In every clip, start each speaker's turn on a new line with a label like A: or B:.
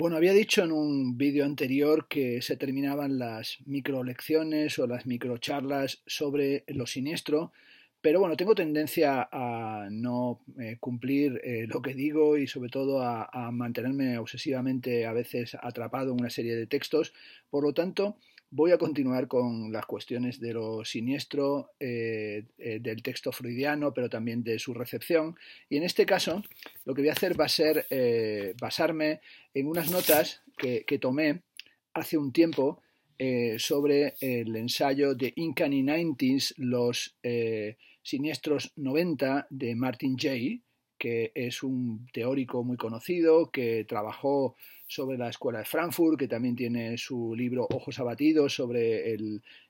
A: Bueno, había dicho en un vídeo anterior que se terminaban las microlecciones o las microcharlas sobre lo siniestro, pero bueno, tengo tendencia a no eh, cumplir eh, lo que digo y sobre todo a, mantenerme obsesivamente a veces atrapado en una serie de textos. Por lo tanto, Voy a continuar con las cuestiones de lo siniestro, eh, eh, del texto freudiano, pero también de su recepción. Y en este caso, lo que voy a hacer va a ser eh, basarme en unas notas que, tomé hace un tiempo sobre el ensayo de Incani 90s, Los Siniestros 90 de Martin Jay, que es un teórico muy conocido, que trabajó sobre la escuela de Frankfurt, que también tiene su libro Ojos abatidos sobre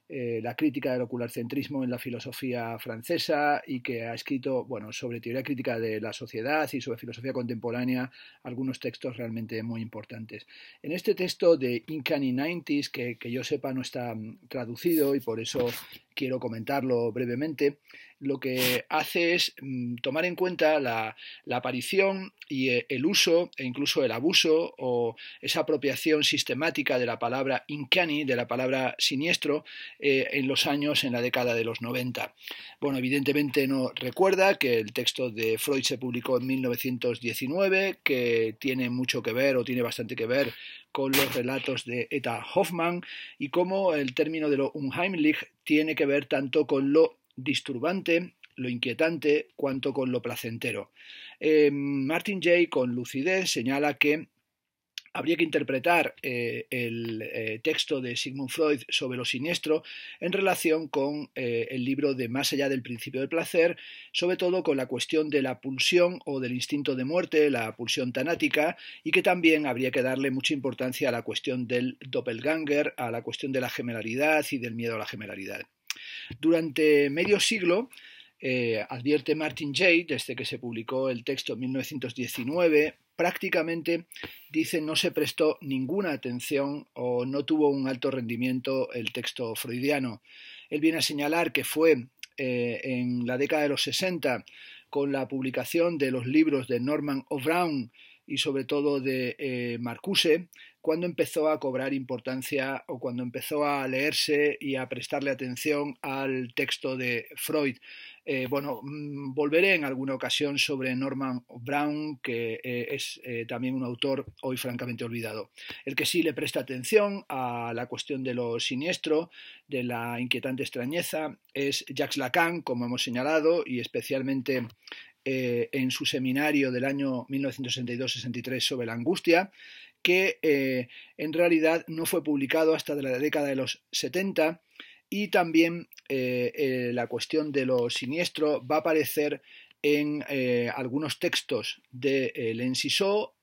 A: eh, la crítica del ocularcentrismo en la filosofía francesa y que ha escrito, sobre teoría crítica de la sociedad y sobre filosofía contemporánea, algunos textos realmente muy importantes. En este texto de 90 90 que, que yo sepa no está mm, traducido y por eso quiero comentarlo brevemente, lo que hace es mm, tomar en cuenta la, aparición y eh, el uso e incluso el abuso o esa apropiación sistemática de la palabra incani, de la palabra siniestro, eh, en los años, en la década de los 90. Bueno, evidentemente no recuerda que el texto de Freud se publicó en 1919, que tiene mucho que ver o tiene bastante que ver con los relatos de Eta Hoffman y cómo el término de lo unheimlich tiene que ver tanto con lo disturbante, lo inquietante, cuanto con lo placentero. Eh, Martin Jay, con lucidez, señala que habría que interpretar eh, el eh, texto de Sigmund Freud sobre lo siniestro en relación con eh, el libro de Más allá del principio del placer, sobre todo con la cuestión de la pulsión o del instinto de muerte, la pulsión tanática, y que también habría que darle mucha importancia a la cuestión del doppelganger, a la cuestión de la gemelaridad y del miedo a la gemelaridad. Durante medio siglo, advierte Martin Jay, desde que se publicó el texto en 1919 prácticamente, dice, no se prestó ninguna atención o no tuvo un alto rendimiento el texto freudiano. Él viene a señalar que fue eh, en la década de los 60 con la publicación de los libros de Norman O'Brown y sobre todo de eh, Marcuse, cuando empezó a cobrar importancia o cuando empezó a leerse y a prestarle atención al texto de Freud. Eh, bueno, mm, volveré en alguna ocasión sobre Norman Brown, que eh, es eh, también un autor hoy francamente olvidado. El que sí le presta atención a la cuestión de lo siniestro, de la inquietante extrañeza, es Jacques Lacan, como hemos señalado, y especialmente en su seminario del año 1962-63 sobre la angustia, que en realidad no fue publicado hasta la década de los 70 y también eh, eh, la cuestión de lo siniestro va a aparecer en eh, algunos textos de Len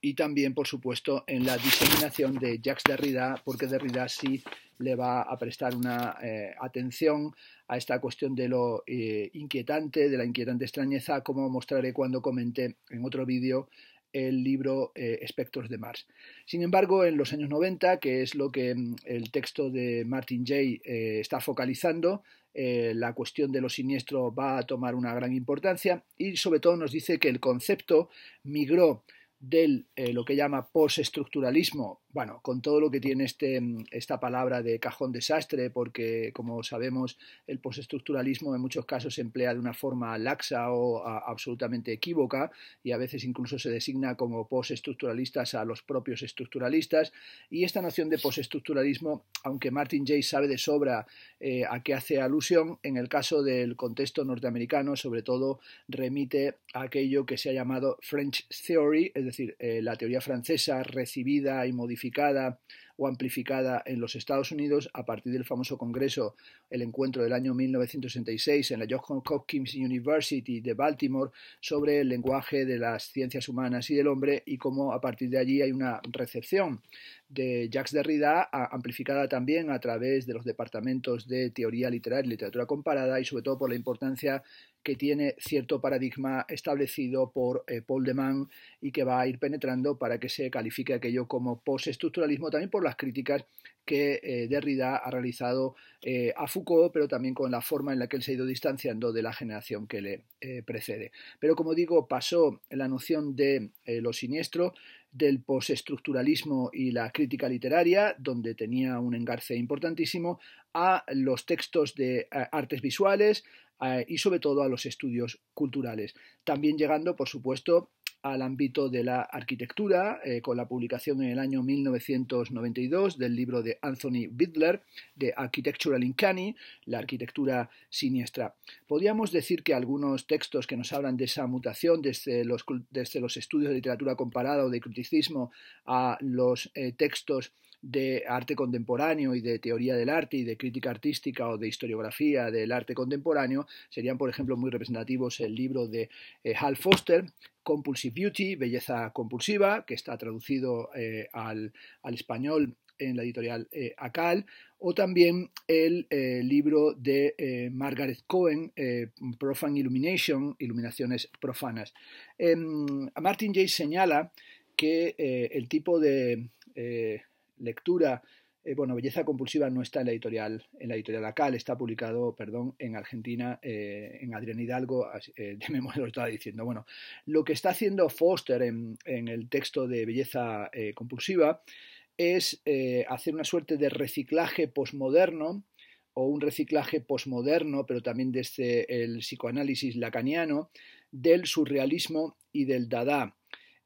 A: y también, por supuesto, en la diseminación de Jacques Derrida, porque Derrida sí le va a prestar una atención a esta cuestión de lo inquietante, de la inquietante extrañeza, como mostraré cuando comente en otro vídeo el libro eh, Espectros de Mars. Sin embargo, en los años 90, que es lo que mm, el texto de Martin Jay eh, está focalizando, eh, la cuestión de lo siniestro va a tomar una gran importancia y sobre todo nos dice que el concepto migró del lo que llama postestructuralismo bueno, con todo lo que tiene este, mm, esta palabra de cajón desastre, porque como sabemos, el postestructuralismo en muchos casos se emplea de una forma laxa o absolutamente equívoca y a veces incluso se designa como postestructuralistas a los propios estructuralistas. Y esta noción de postestructuralismo, aunque Martin Jay sabe de sobra eh, a qué hace alusión, en el caso del contexto norteamericano, sobre todo, remite a aquello que se ha llamado French Theory, es decir, eh, la teoría francesa recibida y modificada modificada o amplificada en los Estados Unidos a partir del famoso Congreso, el encuentro del año 1966 en la Johns Hopkins University de Baltimore sobre el lenguaje de las ciencias humanas y del hombre y cómo a partir de allí hay una recepción de Jacques Derrida, amplificada también a través de los departamentos de teoría literaria y literatura comparada y sobre todo por la importancia que tiene cierto paradigma establecido por eh, Paul de Man y que va a ir penetrando para que se califique aquello como postestructuralismo también por las críticas que eh, Derrida ha realizado eh, a Foucault, pero también con la forma en la que él se ha ido distanciando de la generación que le eh, precede. Pero como digo, pasó la noción de lo siniestro, del postestructuralismo y la crítica literaria, donde tenía un engarce importantísimo, a los textos de artes visuales, y sobre todo a los estudios culturales. También llegando, por supuesto, al ámbito de la arquitectura eh, con la publicación en el año 1992 del libro de Anthony Bidler de Architectural Incani, la arquitectura siniestra. Podríamos decir que algunos textos que nos hablan de esa mutación desde los, estudios de literatura comparada o de criticismo a los eh, textos de arte contemporáneo y de teoría del arte y de crítica artística o de historiografía del arte contemporáneo, serían, por ejemplo, muy representativos el libro de eh, Hal Foster, Compulsive Beauty, Belleza Compulsiva, que está traducido eh, al, español en la editorial eh, ACAL, o también el libro de Margaret Cohen, Profan Illumination, Iluminaciones Profanas. Em, Martin Jay señala que el tipo de lectura. Eh, bueno, Belleza Compulsiva no está en la editorial, en la editorial ACAL, está publicado, perdón, en Argentina, eh, en Adrián Hidalgo, eh, de memoria lo estaba diciendo. Bueno, lo que está haciendo Foster en, en el texto de Belleza Compulsiva es hacer una suerte de reciclaje posmoderno o un reciclaje posmoderno, pero también desde el psicoanálisis lacaniano, del surrealismo y del dada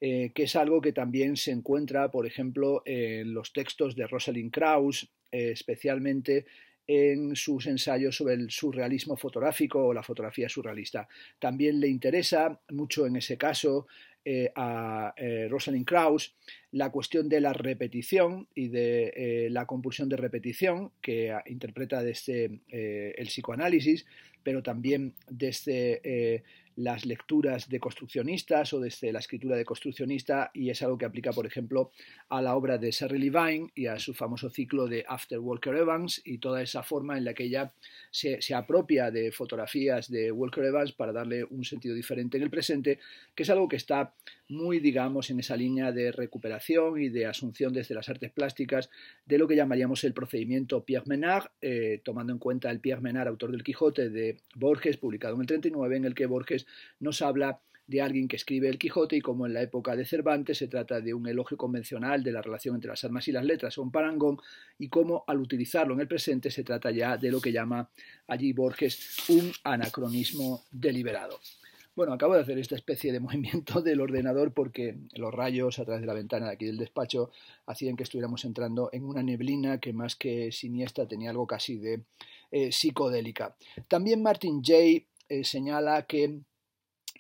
A: eh, que es algo que también se encuentra, por ejemplo, en los textos de Rosalind Krauss, eh, especialmente en sus ensayos sobre el surrealismo fotográfico o la fotografía surrealista. También le interesa mucho en ese caso eh, a Rosalind Krauss la cuestión de la repetición y de la compulsión de repetición que interpreta desde este, el psicoanálisis, pero también desde este, las lecturas de construccionistas o desde la escritura de construccionista y es algo que aplica, por ejemplo, a la obra de Sarah Levine y a su famoso ciclo de After Walker Evans y toda esa forma en la que ella se, apropia de fotografías de Walker Evans para darle un sentido diferente en el presente, que es algo que está muy, digamos, en esa línea de recuperación y de asunción desde las artes plásticas de lo que llamaríamos el procedimiento Pierre Menard, eh, tomando en cuenta el Pierre Menard, autor del Quijote de Borges, publicado en el 39, en el que Borges nos habla de alguien que escribe El Quijote y como en la época de Cervantes se trata de un elogio convencional de la relación entre las armas y las letras o un parangón y cómo al utilizarlo en el presente se trata ya de lo que llama allí Borges un anacronismo deliberado. Bueno, acabo de hacer esta especie de movimiento del ordenador porque los rayos a través de la ventana de aquí del despacho hacían que estuviéramos entrando en una neblina que más que siniestra tenía algo casi de eh, psicodélica. También Martin Jay eh, señala que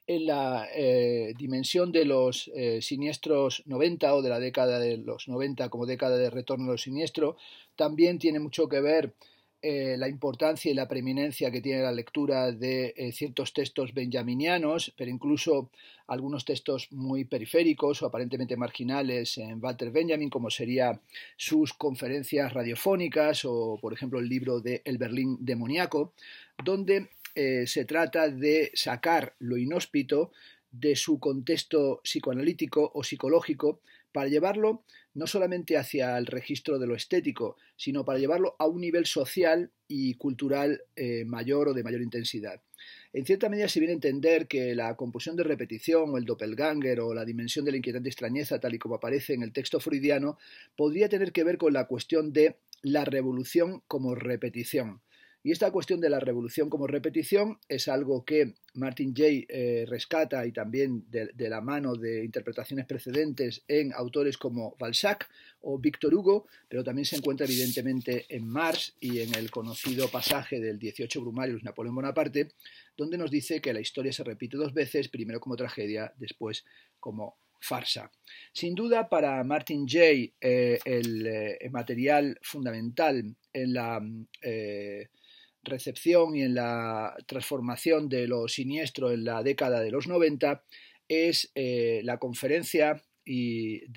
A: en la eh, dimensión de los eh, siniestros 90 o de la década de los 90 como década de retorno del siniestro, también tiene mucho que ver eh, la importancia y la preeminencia que tiene la lectura de ciertos textos benjaminianos, pero incluso algunos textos muy periféricos o aparentemente marginales en Walter Benjamin, como sería sus conferencias radiofónicas o, por ejemplo, el libro de El Berlín demoníaco, donde eh, se trata de sacar lo inhóspito de su contexto psicoanalítico o psicológico para llevarlo no solamente hacia el registro de lo estético, sino para llevarlo a un nivel social y cultural eh, mayor o de mayor intensidad. En cierta medida se viene a entender que la compulsión de repetición o el doppelganger o la dimensión de la inquietante extrañeza tal y como aparece en el texto freudiano podría tener que ver con la cuestión de la revolución como repetición. Y esta cuestión de la revolución como repetición es algo que Martin Jay eh, rescata y también de, la mano de interpretaciones precedentes en autores como Balzac o Víctor Hugo, pero también se encuentra evidentemente en Marx y en el conocido pasaje del 18 Brumarius Napoleón Bonaparte, donde nos dice que la historia se repite dos veces, primero como tragedia, después como farsa. Sin duda, para Martin Jay, eh, el eh, material fundamental en la recepción y en la transformación de lo siniestro en la década de los 90 es eh, la conferencia de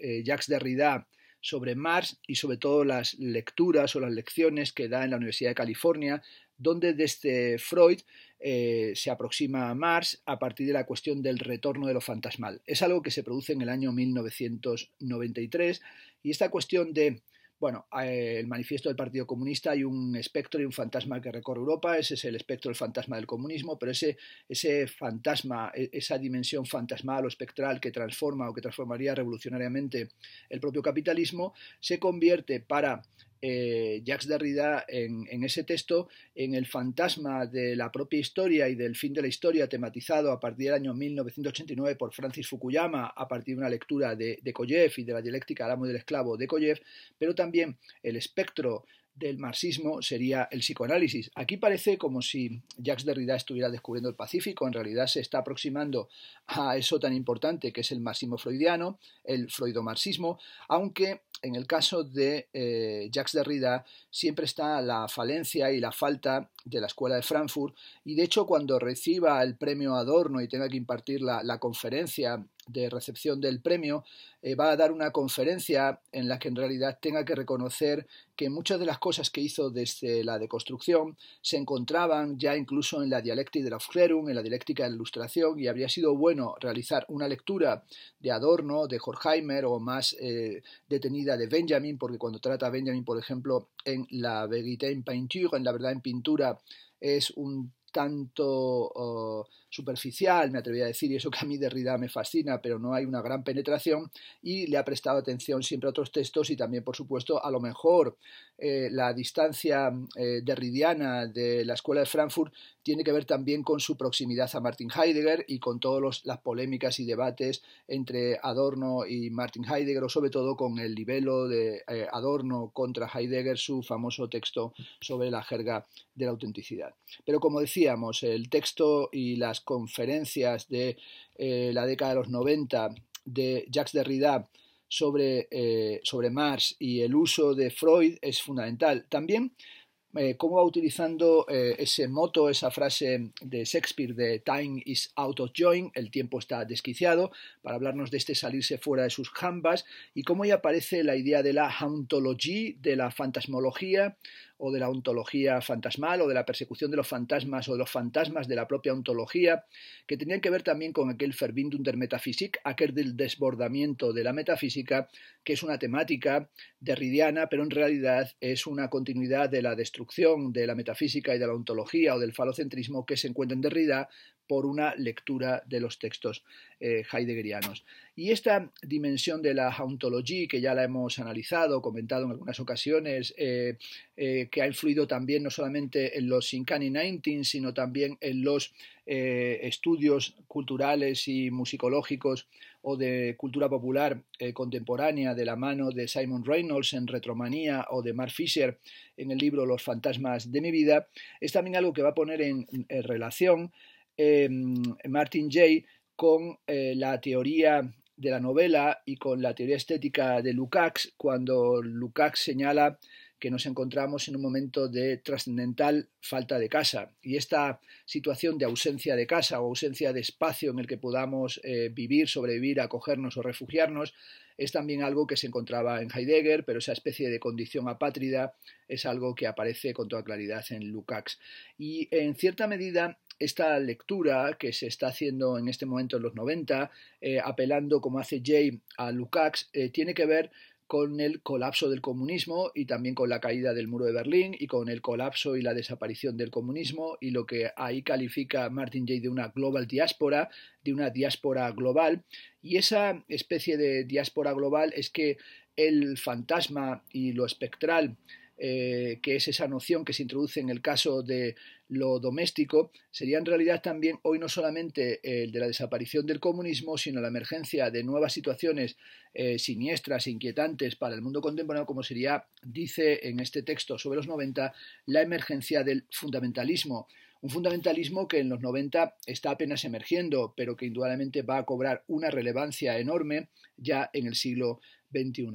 A: eh, Jacques Derrida sobre Mars y sobre todo las lecturas o las lecciones que da en la Universidad de California, donde desde Freud eh, se aproxima a Mars a partir de la cuestión del retorno de lo fantasmal. Es algo que se produce en el año 1993 y esta cuestión de bueno, eh, el manifiesto del Partido Comunista hay un espectro y un fantasma que recorre Europa, ese es el espectro, el fantasma del comunismo, pero ese, ese fantasma, e, esa dimensión fantasmal o espectral que transforma o que transformaría revolucionariamente el propio capitalismo, se convierte para eh, Jacques Derrida en, ese texto, en el fantasma de la propia historia y del fin de la historia tematizado a partir del año 1989 por Francis Fukuyama a partir de una lectura de, de Koyev y de la dialéctica al amo y del esclavo de Koyev, pero también el espectro del marxismo sería el psicoanálisis. Aquí parece como si Jacques Derrida estuviera descubriendo el Pacífico, en realidad se está aproximando a eso tan importante que es el marxismo freudiano, el freudomarxismo, aunque en el caso de eh, Jacques Derrida siempre está la falencia y la falta de la Escuela de Frankfurt y de hecho cuando reciba el premio Adorno y tenga que impartir la conferencia de recepción del premio eh, va a dar una conferencia en la que en realidad tenga que reconocer que muchas de las cosas que hizo desde la deconstrucción se encontraban ya incluso en la dialéctica de la en la dialéctica de la ilustración, y habría sido bueno realizar una lectura de Adorno, de Horkheimer o más eh, detenida de Benjamin, porque cuando trata a Benjamin, por ejemplo, en La vérité en Peinture, en La Verdad en Pintura, es un tanto superficial, me atrevería a decir, y eso que a mí Derrida me fascina, pero no hay una gran penetración, y le ha prestado atención siempre a otros textos y también, por supuesto, a lo mejor eh, la distancia eh, derridiana de la Escuela de Frankfurt tiene que ver también con su proximidad a Martin Heidegger y con todas las polémicas y debates entre Adorno y Martin Heidegger, o sobre todo con el libelo de eh, Adorno contra Heidegger, su famoso texto sobre la jerga de la autenticidad. Pero como decíamos, el texto y las conferencias de eh, la década de los 90 de Jacques Derrida sobre, eh, sobre Marx y el uso de Freud es fundamental. También eh, cómo va utilizando eh, ese moto, esa frase de Shakespeare de Time is out of joint, el tiempo está desquiciado, para hablarnos de este salirse fuera de sus jambas, y cómo ya aparece la idea de la hauntology, de la fantasmología, o de la ontología fantasmal o de la persecución de los fantasmas o de los fantasmas de la propia ontología, que tenían que ver también con aquel fervindum der Metaphysik, aquel del desbordamiento de la metafísica, que es una temática derridiana, pero en realidad es una continuidad de la destrucción de la metafísica y de la ontología o del falocentrismo que se encuentra en Derrida, por una lectura de los textos eh, heideggerianos. Y esta dimensión de la ontología, que ya la hemos analizado, comentado en algunas ocasiones, eh, eh, que ha influido también no solamente en los Sincani 19, sino también en los estudios culturales y musicológicos o de cultura popular contemporánea de la mano de Simon Reynolds en Retromanía o de Mark Fisher en el libro Los fantasmas de mi vida, es también algo que va a poner en relación Em, Martin Jay con eh, la teoría de la novela y con la teoría estética de Lukács, cuando Lukács señala que nos encontramos en un momento de trascendental falta de casa. Y esta situación de ausencia de casa o ausencia de espacio en el que podamos eh, vivir, sobrevivir, acogernos o refugiarnos, es también algo que se encontraba en Heidegger, pero esa especie de condición apátrida es algo que aparece con toda claridad en Lukács. Y en cierta medida esta lectura que se está haciendo en este momento en los 90, eh, apelando, como hace Jay, a Lukács, eh, tiene que ver con el colapso del comunismo y también con la caída del muro de Berlín y con el colapso y la desaparición del comunismo y lo que ahí califica Martin Jay de una global diáspora, de una diáspora global. Y esa especie de diáspora global es que el fantasma y lo espectral eh, que es esa noción que se introduce en el caso de lo doméstico, sería en realidad también hoy no solamente el de la desaparición del comunismo, sino la emergencia de nuevas situaciones eh, siniestras, inquietantes para el mundo contemporáneo, como sería, dice en este texto sobre los 90, la emergencia del fundamentalismo. Un fundamentalismo que en los 90 está apenas emergiendo, pero que indudablemente va a cobrar una relevancia enorme ya en el siglo XXI.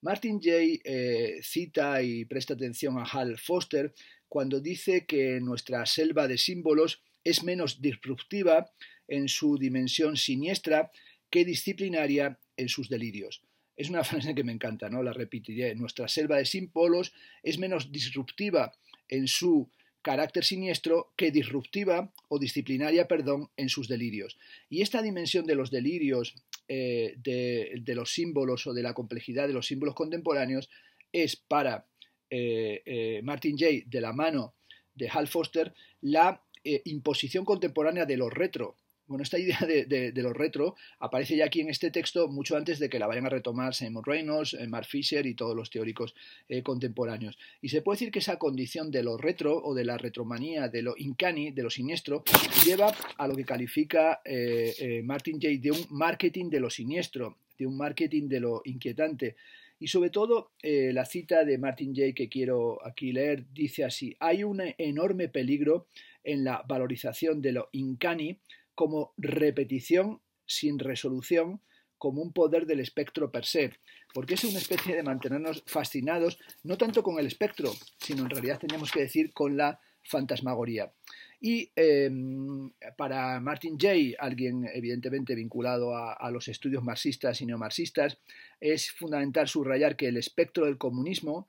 A: Martin Jay eh, cita y presta atención a Hal Foster cuando dice que nuestra selva de símbolos es menos disruptiva en su dimensión siniestra que disciplinaria en sus delirios. Es una frase que me encanta, ¿no? La repetiré. Nuestra selva de símbolos es menos disruptiva en su carácter siniestro que disruptiva o disciplinaria, perdón, en sus delirios. Y esta dimensión de los delirios, eh, de, los símbolos o de la complejidad de los símbolos contemporáneos es para eh, eh, Martin Jay, de la mano de Hal Foster, la imposición contemporánea de lo retro, bueno, esta idea de, lo retro aparece ya aquí en este texto mucho antes de que la vayan a retomar Simon Reynolds, eh, Mark Fisher y todos los teóricos eh, contemporáneos. Y se puede decir que esa condición de lo retro o de la retromanía, de lo incani, de lo siniestro, lleva a lo que califica eh, Martin Jay de un marketing de lo siniestro, de un marketing de lo inquietante. Y sobre todo, la cita de Martin Jay que quiero aquí leer dice así, hay un enorme peligro en la valorización de lo incani como repetición sin resolución como un poder del espectro per se, porque es una especie de mantenernos fascinados, no tanto con el espectro, sino en realidad tenemos que decir con la fantasmagoría. Y em, para Martin Jay, alguien evidentemente vinculado a, los estudios marxistas y neomarxistas, es fundamental subrayar que el espectro del comunismo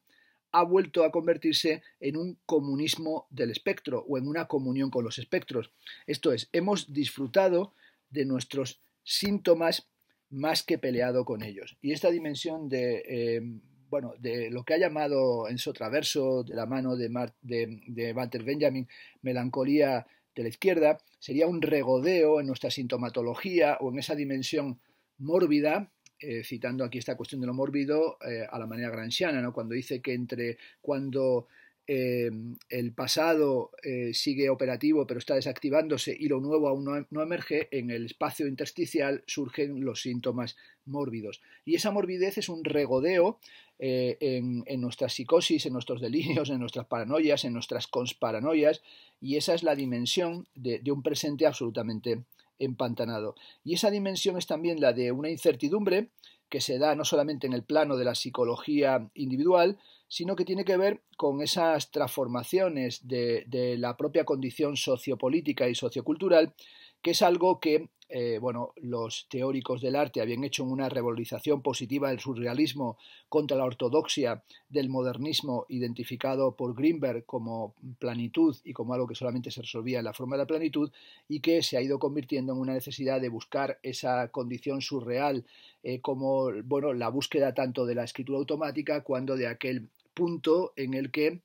A: ha vuelto a convertirse en un comunismo del espectro o en una comunión con los espectros. Esto es, hemos disfrutado de nuestros síntomas más que peleado con ellos. Y esta dimensión de, eh, bueno, de lo que ha llamado en su traverso de la mano de, de Walter Benjamin, melancolía de la izquierda, sería un regodeo en nuestra sintomatología o en esa dimensión mórbida eh, citando aquí esta cuestión de lo mórbido eh, a la manera gransiana, cuando dice que entre cuando eh, el pasado sigue operativo pero está desactivándose y lo nuevo aún no, emerge, en el espacio intersticial surgen los síntomas mórbidos. Y esa morbidez es un regodeo en, nuestras psicosis, en nuestros delirios, en nuestras paranoias, en nuestras consparanoias, y esa es la dimensión de un presente absolutamente empantanado. Y esa dimensión es también la de una incertidumbre que se da no solamente en el plano de la psicología individual, sino que tiene que ver con esas transformaciones de, de la propia condición sociopolítica y sociocultural que es algo que eh, bueno, los teóricos del arte habían hecho una revalorización positiva del surrealismo contra la ortodoxia del modernismo identificado por Greenberg como planitud y como algo que solamente se resolvía en la forma de la planitud y que se ha ido convirtiendo en una necesidad de buscar esa condición surreal eh, como bueno, la búsqueda tanto de la escritura automática cuando de aquel punto en el que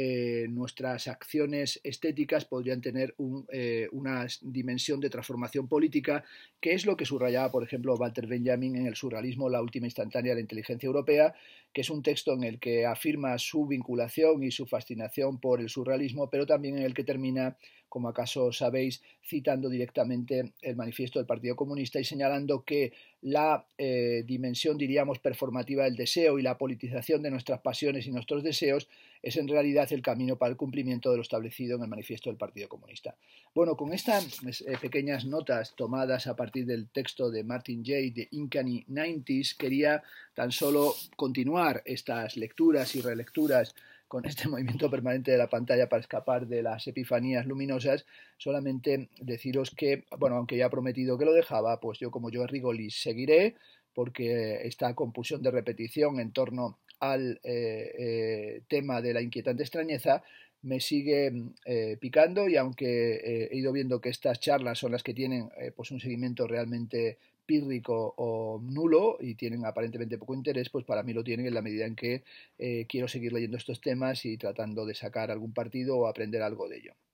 A: eh, nuestras acciones estéticas podrían tener eh, una dimensión de transformación política, que es lo que subrayaba, por ejemplo, Walter Benjamin en el surrealismo La última instantánea de la inteligencia europea, que es un texto en el que afirma su vinculación y su fascinación por el surrealismo, pero también en el que termina, como acaso sabéis, citando directamente el manifiesto del Partido Comunista y señalando que la eh, dimensión, diríamos, performativa del deseo y la politización de nuestras pasiones y nuestros deseos es en realidad el camino para el cumplimiento de lo establecido en el manifiesto del Partido Comunista. Bueno, con estas pues, eh, pequeñas notas tomadas a partir del texto de Martin Jay de Incani 90s, quería tan solo continuar estas lecturas y relecturas con este movimiento permanente de la pantalla para escapar de las epifanías luminosas, solamente deciros que, bueno, aunque ya he prometido que lo dejaba, pues yo como yo Rigolis seguiré porque esta compulsión de repetición en torno al eh, eh, tema de la inquietante extrañeza me sigue eh, picando y aunque he ido viendo que estas charlas son las que tienen pues un seguimiento realmente pírrico o nulo y tienen aparentemente poco interés, pues para mí lo tienen en la medida en que quiero seguir leyendo estos temas y tratando de sacar algún partido o aprender algo de ello.